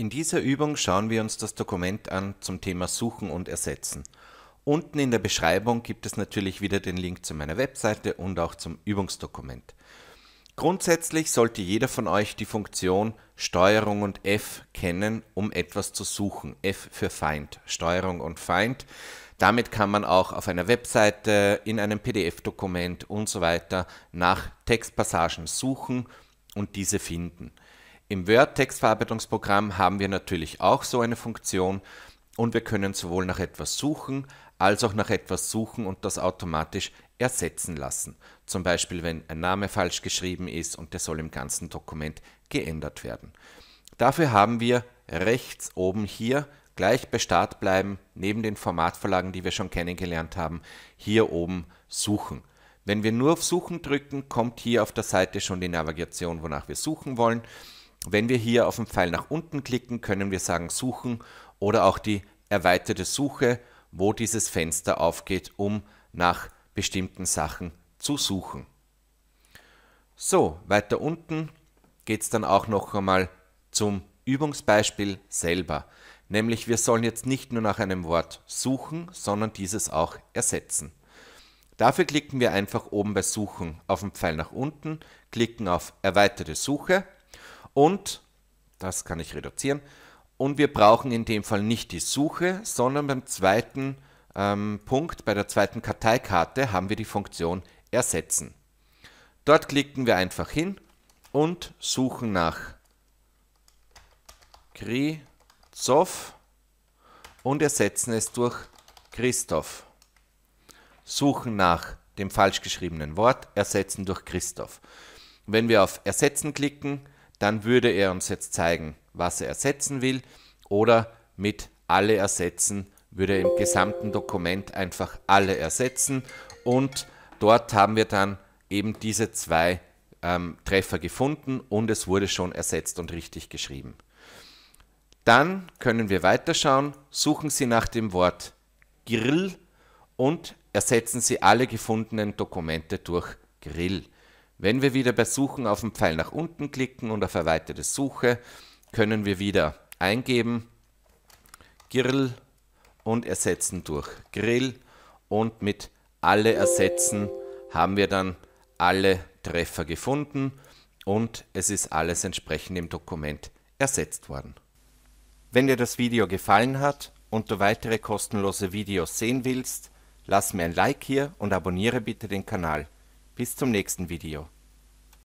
In dieser Übung schauen wir uns das Dokument an zum Thema Suchen und Ersetzen. Unten in der Beschreibung gibt es natürlich wieder den Link zu meiner Webseite und auch zum Übungsdokument. Grundsätzlich sollte jeder von euch die Funktion Steuerung und F kennen, um etwas zu suchen. F für Find, Steuerung und Find. Damit kann man auch auf einer Webseite, in einem PDF-Dokument und so weiter nach Textpassagen suchen und diese finden. Im Word-Textverarbeitungsprogramm haben wir natürlich auch so eine Funktion und wir können sowohl nach etwas suchen, als auch nach etwas suchen und das automatisch ersetzen lassen. Zum Beispiel, wenn ein Name falsch geschrieben ist und der soll im ganzen Dokument geändert werden. Dafür haben wir rechts oben hier gleich bei Start bleiben, neben den Formatvorlagen, die wir schon kennengelernt haben, hier oben Suchen. Wenn wir nur auf Suchen drücken, kommt hier auf der Seite schon die Navigation, wonach wir suchen wollen. Wenn wir hier auf den Pfeil nach unten klicken, können wir sagen Suchen oder auch die erweiterte Suche, wo dieses Fenster aufgeht, um nach bestimmten Sachen zu suchen. So, weiter unten geht es dann auch noch einmal zum Übungsbeispiel selber. Nämlich wir sollen jetzt nicht nur nach einem Wort suchen, sondern dieses auch ersetzen. Dafür klicken wir einfach oben bei Suchen auf den Pfeil nach unten, klicken auf Erweiterte Suche und, das kann ich reduzieren, und wir brauchen in dem Fall nicht die Suche, sondern beim zweiten ähm, Punkt, bei der zweiten Karteikarte, haben wir die Funktion ersetzen. Dort klicken wir einfach hin und suchen nach Krizov und ersetzen es durch Christoph. Suchen nach dem falsch geschriebenen Wort, ersetzen durch Christoph. Wenn wir auf Ersetzen klicken, dann würde er uns jetzt zeigen, was er ersetzen will oder mit alle ersetzen würde er im gesamten Dokument einfach alle ersetzen und dort haben wir dann eben diese zwei ähm, Treffer gefunden und es wurde schon ersetzt und richtig geschrieben. Dann können wir weiterschauen, suchen Sie nach dem Wort Grill und ersetzen Sie alle gefundenen Dokumente durch Grill. Wenn wir wieder bei Suchen auf den Pfeil nach unten klicken und auf erweiterte Suche, können wir wieder eingeben Girl und ersetzen durch Grill und mit alle ersetzen haben wir dann alle Treffer gefunden und es ist alles entsprechend im Dokument ersetzt worden. Wenn dir das Video gefallen hat und du weitere kostenlose Videos sehen willst, lass mir ein Like hier und abonniere bitte den Kanal. Bis zum nächsten Video.